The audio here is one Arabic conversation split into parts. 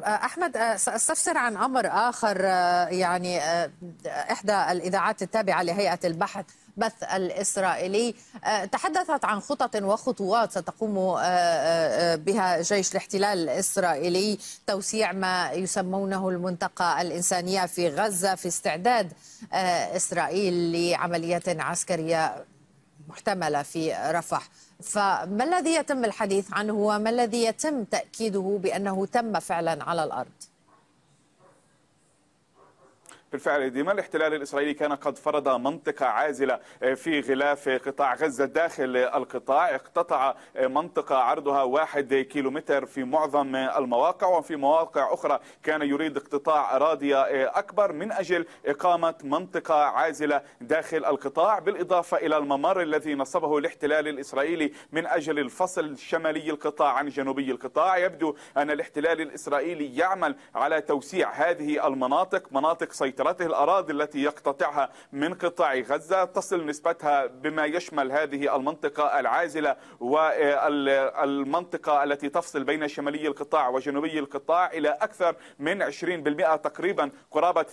آه، احمد آه، ساستفسر عن امر اخر آه، يعني احدى الاذاعات التابعه لهيئه البحث بث الاسرائيلي تحدثت عن خطط وخطوات ستقوم بها جيش الاحتلال الاسرائيلي توسيع ما يسمونه المنطقه الانسانيه في غزه في استعداد اسرائيل لعمليه عسكريه محتملة في رفح فما الذي يتم الحديث عنه وما الذي يتم تأكيده بأنه تم فعلا على الأرض؟ بالفعل ديما الاحتلال الإسرائيلي كان قد فرض منطقة عازلة آه، في غلاف قطاع غزة داخل القطاع اقتطع آه، منطقة عرضها واحد كيلومتر في معظم المواقع وفي مواقع أخرى كان يريد اقتطاع أراضي آه، أكبر من أجل إقامة منطقة عازلة داخل القطاع بالإضافة إلى الممر الذي نصبه الاحتلال الإسرائيلي من أجل الفصل شمالي القطاع عن جنوبي القطاع يبدو أن الاحتلال الإسرائيلي يعمل على توسيع هذه المناطق مناطق سيطرة مترته الأراضي التي يقتطعها من قطاع غزة تصل نسبتها بما يشمل هذه المنطقة العازلة والمنطقة التي تفصل بين شمالي القطاع وجنوبي القطاع إلى أكثر من 20% تقريبا قرابة 30%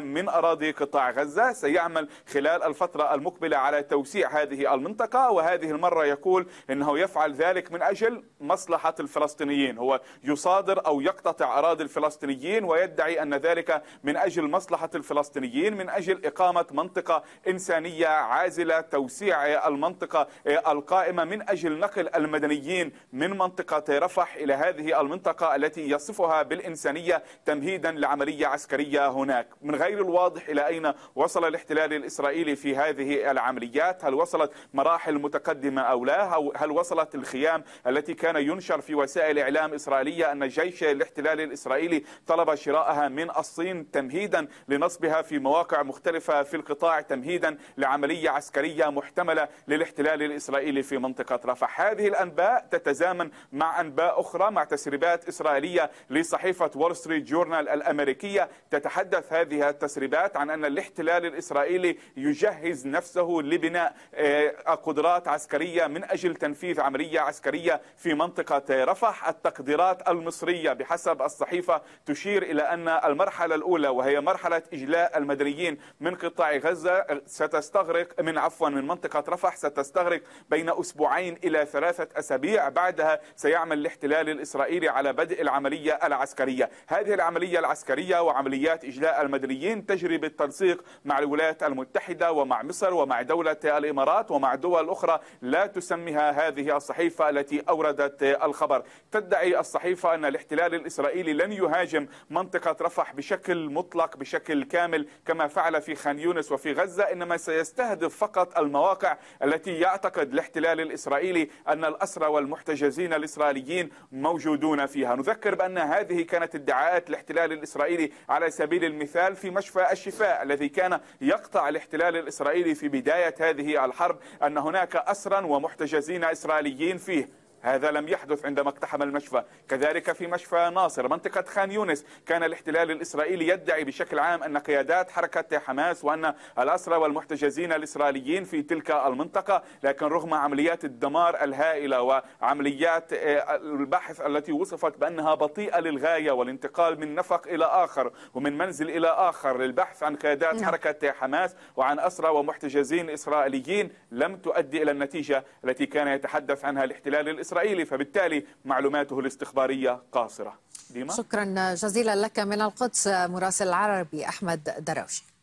من أراضي قطاع غزة سيعمل خلال الفترة المقبلة على توسيع هذه المنطقة وهذه المرة يقول أنه يفعل ذلك من أجل مصلحة الفلسطينيين هو يصادر أو يقتطع أراضي الفلسطينيين ويدعي أن ذلك من أجل مصلحة الفلسطينيين من أجل إقامة منطقة إنسانية عازلة توسيع المنطقة القائمة من أجل نقل المدنيين من منطقة رفح إلى هذه المنطقة التي يصفها بالإنسانية تمهيدا لعملية عسكرية هناك من غير الواضح إلى أين وصل الاحتلال الإسرائيلي في هذه العمليات هل وصلت مراحل متقدمة أو لا هل وصلت الخيام التي كان ينشر في وسائل إعلام إسرائيلية أن جيش الاحتلال الإسرائيلي طلب شرائها من الصين تمهيدا تمهيدا لنصبها في مواقع مختلفة في القطاع تمهيدا لعملية عسكرية محتملة للاحتلال الإسرائيلي في منطقة رفح هذه الأنباء تتزامن مع أنباء أخرى مع تسريبات إسرائيلية لصحيفة وول ستريت جورنال الأمريكية تتحدث هذه التسريبات عن أن الاحتلال الإسرائيلي يجهز نفسه لبناء آه، قدرات عسكرية من أجل تنفيذ عملية عسكرية في منطقة رفح التقديرات المصرية بحسب الصحيفة تشير إلى أن المرحلة الأولى وهي مرحلة إجلاء المدنيين من قطاع غزة ستستغرق من عفوا من منطقة رفح ستستغرق بين أسبوعين إلى ثلاثة أسابيع بعدها سيعمل الاحتلال الإسرائيلي على بدء العملية العسكرية هذه العملية العسكرية وعمليات إجلاء المدنيين تجري بالتنسيق مع الولايات المتحدة ومع مصر ومع دولة الإمارات ومع دول أخرى لا تسميها هذه الصحيفة التي أوردت الخبر تدعي الصحيفة أن الاحتلال الإسرائيلي لن يهاجم منطقة رفح بشكل مطلق المطلق بشكل كامل كما فعل في خان يونس وفي غزة إنما سيستهدف فقط المواقع التي يعتقد الاحتلال الإسرائيلي أن الأسرى والمحتجزين الإسرائيليين موجودون فيها نذكر بأن هذه كانت ادعاءات الاحتلال الإسرائيلي على سبيل المثال في مشفى الشفاء الذي كان يقطع الاحتلال الإسرائيلي في بداية هذه الحرب أن هناك أسرا ومحتجزين إسرائيليين فيه هذا لم يحدث عندما اقتحم المشفى كذلك في مشفى ناصر منطقة خان يونس كان الاحتلال الإسرائيلي يدعي بشكل عام أن قيادات حركة حماس وأن الأسرى والمحتجزين الإسرائيليين في تلك المنطقة لكن رغم عمليات الدمار الهائلة وعمليات آه، البحث التي وصفت بأنها بطيئة للغاية والانتقال من نفق إلى آخر ومن منزل إلى آخر للبحث عن قيادات نعم. حركة حماس وعن أسرى ومحتجزين إسرائيليين لم تؤدي إلى النتيجة التي كان يتحدث عنها الاحتلال الإسرائيلي الإسرائيلي فبالتالي معلوماته الاستخبارية قاصرة ديما شكرا جزيلا لك من القدس مراسل العربي أحمد دراوشي